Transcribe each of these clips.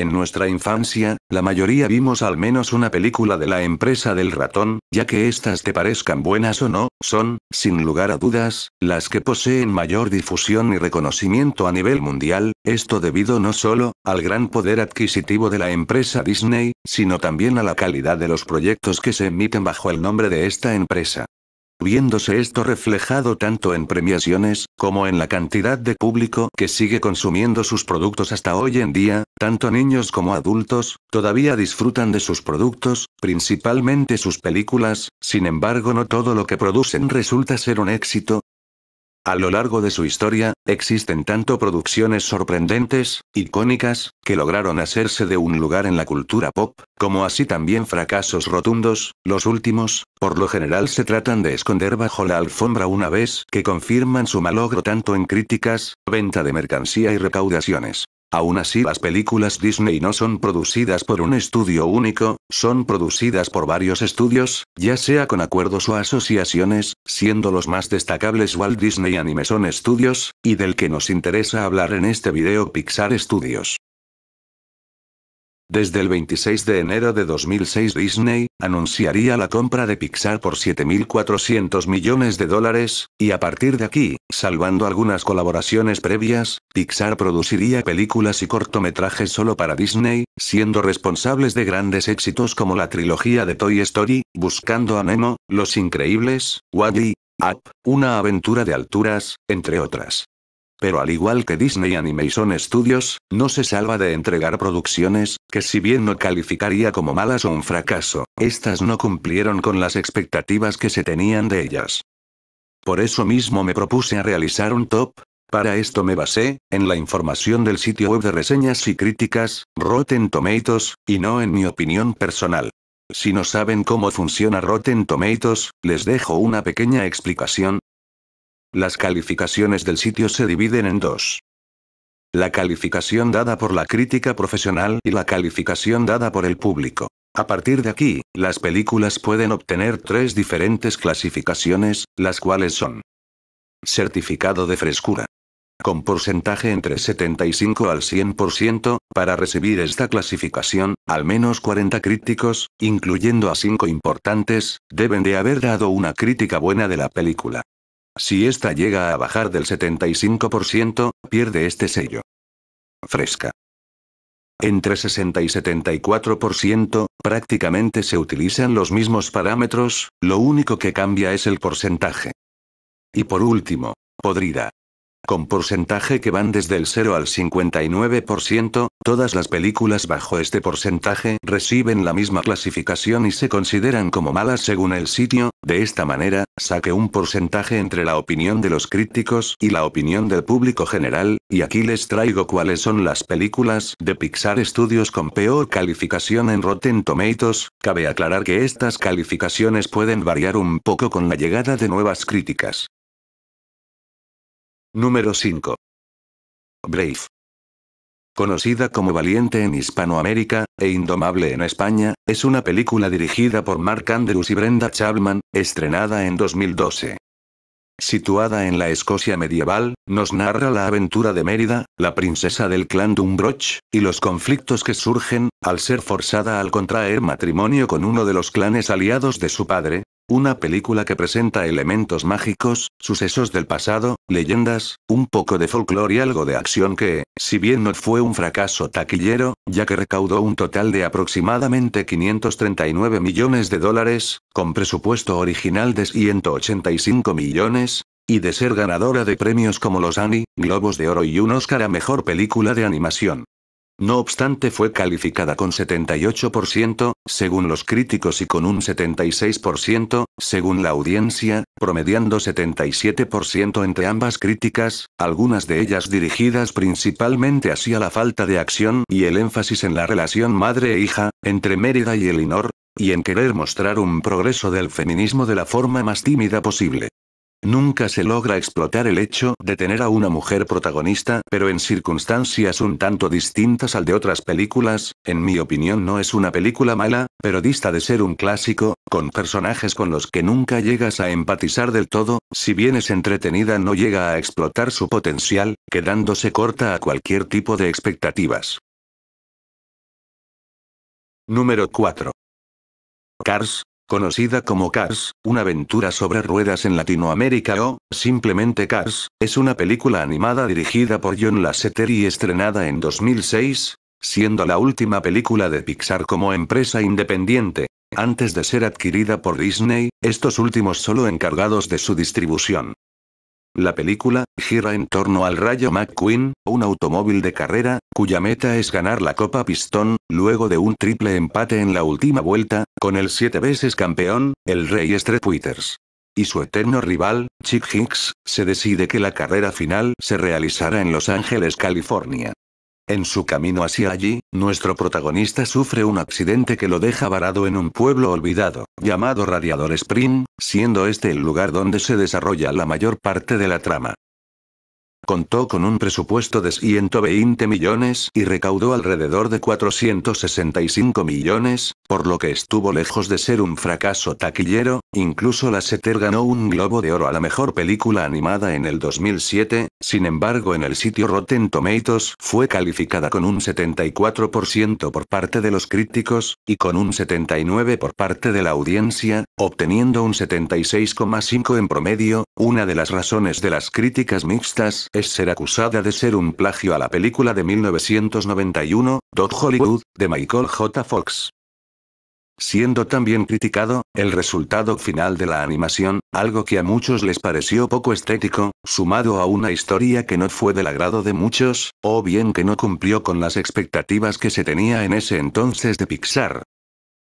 En nuestra infancia, la mayoría vimos al menos una película de la empresa del ratón, ya que estas te parezcan buenas o no, son, sin lugar a dudas, las que poseen mayor difusión y reconocimiento a nivel mundial, esto debido no solo, al gran poder adquisitivo de la empresa Disney, sino también a la calidad de los proyectos que se emiten bajo el nombre de esta empresa viéndose esto reflejado tanto en premiaciones, como en la cantidad de público que sigue consumiendo sus productos hasta hoy en día, tanto niños como adultos, todavía disfrutan de sus productos, principalmente sus películas, sin embargo no todo lo que producen resulta ser un éxito, a lo largo de su historia, existen tanto producciones sorprendentes, icónicas, que lograron hacerse de un lugar en la cultura pop, como así también fracasos rotundos, los últimos, por lo general se tratan de esconder bajo la alfombra una vez que confirman su malogro tanto en críticas, venta de mercancía y recaudaciones. Aún así las películas Disney no son producidas por un estudio único, son producidas por varios estudios, ya sea con acuerdos o asociaciones, siendo los más destacables Walt Disney Animation Studios, y del que nos interesa hablar en este video Pixar Studios. Desde el 26 de enero de 2006 Disney, anunciaría la compra de Pixar por 7.400 millones de dólares, y a partir de aquí, salvando algunas colaboraciones previas, Pixar produciría películas y cortometrajes solo para Disney, siendo responsables de grandes éxitos como la trilogía de Toy Story, Buscando a Nemo, Los Increíbles, Wally, Up, Una aventura de alturas, entre otras. Pero al igual que Disney Animation Studios, no se salva de entregar producciones, que si bien no calificaría como malas o un fracaso, estas no cumplieron con las expectativas que se tenían de ellas. Por eso mismo me propuse a realizar un top, para esto me basé, en la información del sitio web de reseñas y críticas, Rotten Tomatoes, y no en mi opinión personal. Si no saben cómo funciona Rotten Tomatoes, les dejo una pequeña explicación, las calificaciones del sitio se dividen en dos. La calificación dada por la crítica profesional y la calificación dada por el público. A partir de aquí, las películas pueden obtener tres diferentes clasificaciones, las cuales son certificado de frescura. Con porcentaje entre 75 al 100%, para recibir esta clasificación, al menos 40 críticos, incluyendo a 5 importantes, deben de haber dado una crítica buena de la película. Si esta llega a bajar del 75%, pierde este sello. Fresca. Entre 60 y 74%, prácticamente se utilizan los mismos parámetros, lo único que cambia es el porcentaje. Y por último, podrida con porcentaje que van desde el 0 al 59%, todas las películas bajo este porcentaje reciben la misma clasificación y se consideran como malas según el sitio, de esta manera, saque un porcentaje entre la opinión de los críticos y la opinión del público general, y aquí les traigo cuáles son las películas de Pixar Studios con peor calificación en Rotten Tomatoes, cabe aclarar que estas calificaciones pueden variar un poco con la llegada de nuevas críticas. Número 5. Brave. Conocida como Valiente en Hispanoamérica, e Indomable en España, es una película dirigida por Mark Andrews y Brenda Chapman, estrenada en 2012. Situada en la Escocia medieval, nos narra la aventura de Mérida, la princesa del clan Dumbroch, y los conflictos que surgen, al ser forzada al contraer matrimonio con uno de los clanes aliados de su padre, una película que presenta elementos mágicos, sucesos del pasado, leyendas, un poco de folclore y algo de acción que, si bien no fue un fracaso taquillero, ya que recaudó un total de aproximadamente 539 millones de dólares, con presupuesto original de 185 millones, y de ser ganadora de premios como los Annie, Globos de Oro y un Oscar a Mejor Película de Animación. No obstante fue calificada con 78%, según los críticos y con un 76%, según la audiencia, promediando 77% entre ambas críticas, algunas de ellas dirigidas principalmente hacia la falta de acción y el énfasis en la relación madre e hija, entre Mérida y Elinor, y en querer mostrar un progreso del feminismo de la forma más tímida posible. Nunca se logra explotar el hecho de tener a una mujer protagonista, pero en circunstancias un tanto distintas al de otras películas, en mi opinión no es una película mala, pero dista de ser un clásico, con personajes con los que nunca llegas a empatizar del todo, si bien es entretenida no llega a explotar su potencial, quedándose corta a cualquier tipo de expectativas. Número 4. Cars, conocida como Cars, una aventura sobre ruedas en Latinoamérica o, simplemente Cars, es una película animada dirigida por John Lasseter y estrenada en 2006, siendo la última película de Pixar como empresa independiente, antes de ser adquirida por Disney, estos últimos solo encargados de su distribución. La película, gira en torno al Rayo McQueen, un automóvil de carrera, cuya meta es ganar la Copa Pistón, luego de un triple empate en la última vuelta, con el siete veces campeón, el Rey twitters Y su eterno rival, Chick Hicks, se decide que la carrera final se realizará en Los Ángeles, California. En su camino hacia allí, nuestro protagonista sufre un accidente que lo deja varado en un pueblo olvidado, llamado Radiador Spring, siendo este el lugar donde se desarrolla la mayor parte de la trama. Contó con un presupuesto de 120 millones y recaudó alrededor de 465 millones, por lo que estuvo lejos de ser un fracaso taquillero, incluso La Seter ganó un Globo de Oro a la mejor película animada en el 2007, sin embargo en el sitio Rotten Tomatoes fue calificada con un 74% por parte de los críticos, y con un 79% por parte de la audiencia, obteniendo un 76,5% en promedio, una de las razones de las críticas mixtas ser acusada de ser un plagio a la película de 1991, Dot Hollywood, de Michael J. Fox. Siendo también criticado, el resultado final de la animación, algo que a muchos les pareció poco estético, sumado a una historia que no fue del agrado de muchos, o bien que no cumplió con las expectativas que se tenía en ese entonces de Pixar,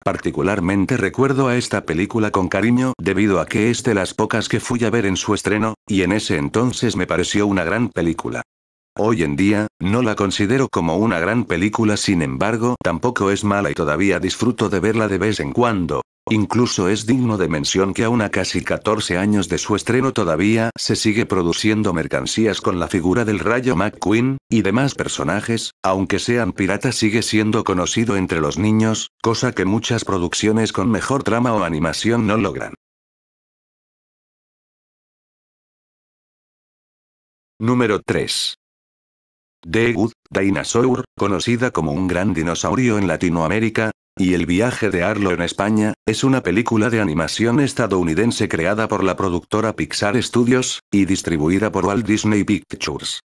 Particularmente recuerdo a esta película con cariño, debido a que es de las pocas que fui a ver en su estreno, y en ese entonces me pareció una gran película. Hoy en día, no la considero como una gran película, sin embargo, tampoco es mala y todavía disfruto de verla de vez en cuando, Incluso es digno de mención que aún a casi 14 años de su estreno todavía se sigue produciendo mercancías con la figura del Rayo McQueen, y demás personajes, aunque sean piratas sigue siendo conocido entre los niños, cosa que muchas producciones con mejor trama o animación no logran. Número 3. The Good Dinosaur, conocida como un gran dinosaurio en Latinoamérica, y El viaje de Arlo en España, es una película de animación estadounidense creada por la productora Pixar Studios, y distribuida por Walt Disney Pictures.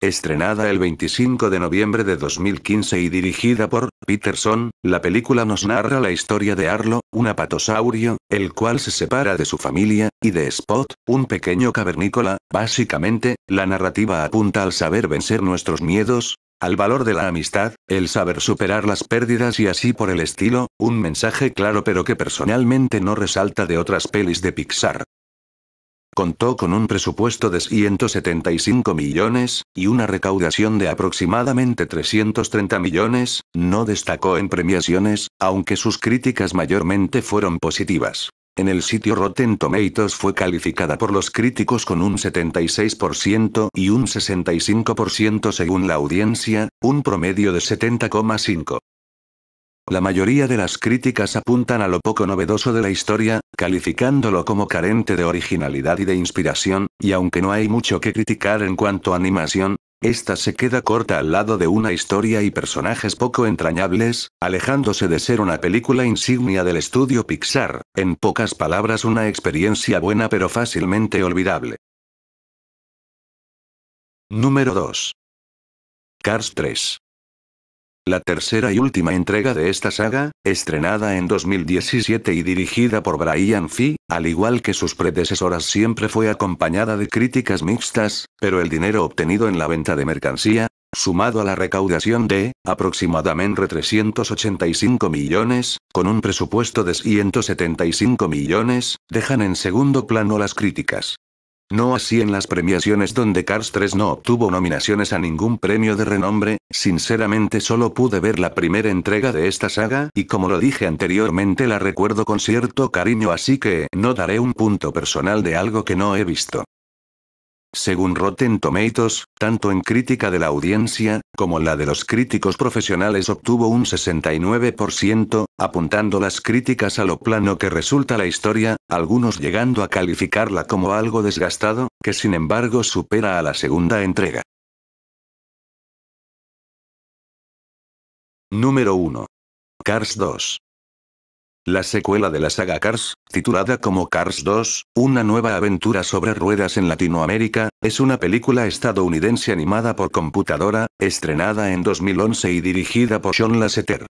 Estrenada el 25 de noviembre de 2015 y dirigida por Peterson, la película nos narra la historia de Arlo, un apatosaurio, el cual se separa de su familia, y de Spot, un pequeño cavernícola. Básicamente, la narrativa apunta al saber vencer nuestros miedos, al valor de la amistad, el saber superar las pérdidas y así por el estilo, un mensaje claro pero que personalmente no resalta de otras pelis de Pixar. Contó con un presupuesto de 175 millones, y una recaudación de aproximadamente 330 millones, no destacó en premiaciones, aunque sus críticas mayormente fueron positivas. En el sitio Rotten Tomatoes fue calificada por los críticos con un 76% y un 65% según la audiencia, un promedio de 70,5. La mayoría de las críticas apuntan a lo poco novedoso de la historia, calificándolo como carente de originalidad y de inspiración, y aunque no hay mucho que criticar en cuanto a animación, esta se queda corta al lado de una historia y personajes poco entrañables, alejándose de ser una película insignia del estudio Pixar, en pocas palabras una experiencia buena pero fácilmente olvidable. Número 2. Cars 3 la tercera y última entrega de esta saga, estrenada en 2017 y dirigida por Brian Fee, al igual que sus predecesoras siempre fue acompañada de críticas mixtas, pero el dinero obtenido en la venta de mercancía, sumado a la recaudación de, aproximadamente 385 millones, con un presupuesto de 175 millones, dejan en segundo plano las críticas. No así en las premiaciones donde Cars 3 no obtuvo nominaciones a ningún premio de renombre, sinceramente solo pude ver la primera entrega de esta saga y como lo dije anteriormente la recuerdo con cierto cariño así que no daré un punto personal de algo que no he visto. Según Rotten Tomatoes, tanto en crítica de la audiencia, como la de los críticos profesionales obtuvo un 69%, apuntando las críticas a lo plano que resulta la historia, algunos llegando a calificarla como algo desgastado, que sin embargo supera a la segunda entrega. Número 1. Cars 2. La secuela de la saga Cars, titulada como Cars 2, una nueva aventura sobre ruedas en Latinoamérica, es una película estadounidense animada por computadora, estrenada en 2011 y dirigida por Sean Lasseter.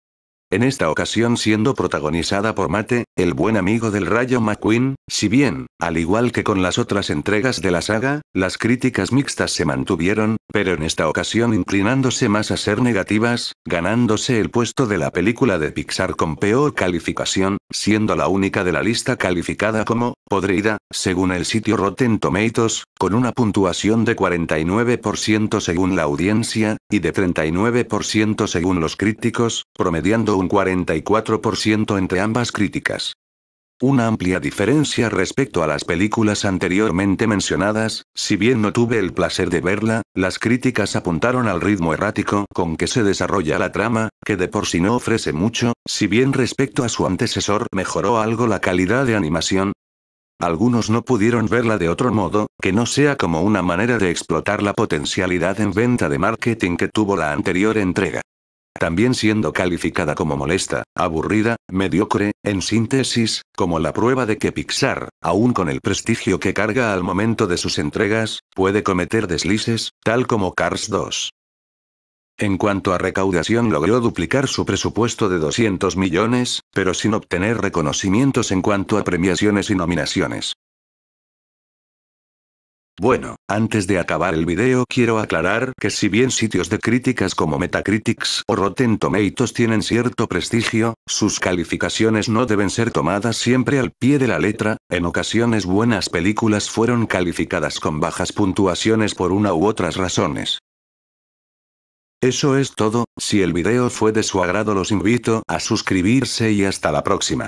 En esta ocasión siendo protagonizada por Mate, el buen amigo del Rayo McQueen, si bien, al igual que con las otras entregas de la saga, las críticas mixtas se mantuvieron, pero en esta ocasión inclinándose más a ser negativas, ganándose el puesto de la película de Pixar con peor calificación, siendo la única de la lista calificada como podrida, según el sitio Rotten Tomatoes, con una puntuación de 49% según la audiencia, y de 39% según los críticos, promediando un 44% entre ambas críticas. Una amplia diferencia respecto a las películas anteriormente mencionadas, si bien no tuve el placer de verla, las críticas apuntaron al ritmo errático con que se desarrolla la trama, que de por sí no ofrece mucho, si bien respecto a su antecesor mejoró algo la calidad de animación. Algunos no pudieron verla de otro modo, que no sea como una manera de explotar la potencialidad en venta de marketing que tuvo la anterior entrega también siendo calificada como molesta, aburrida, mediocre, en síntesis, como la prueba de que Pixar, aún con el prestigio que carga al momento de sus entregas, puede cometer deslices, tal como Cars 2. En cuanto a recaudación logró duplicar su presupuesto de 200 millones, pero sin obtener reconocimientos en cuanto a premiaciones y nominaciones. Bueno, antes de acabar el video quiero aclarar que si bien sitios de críticas como Metacritics o Rotten Tomatoes tienen cierto prestigio, sus calificaciones no deben ser tomadas siempre al pie de la letra, en ocasiones buenas películas fueron calificadas con bajas puntuaciones por una u otras razones. Eso es todo, si el video fue de su agrado los invito a suscribirse y hasta la próxima.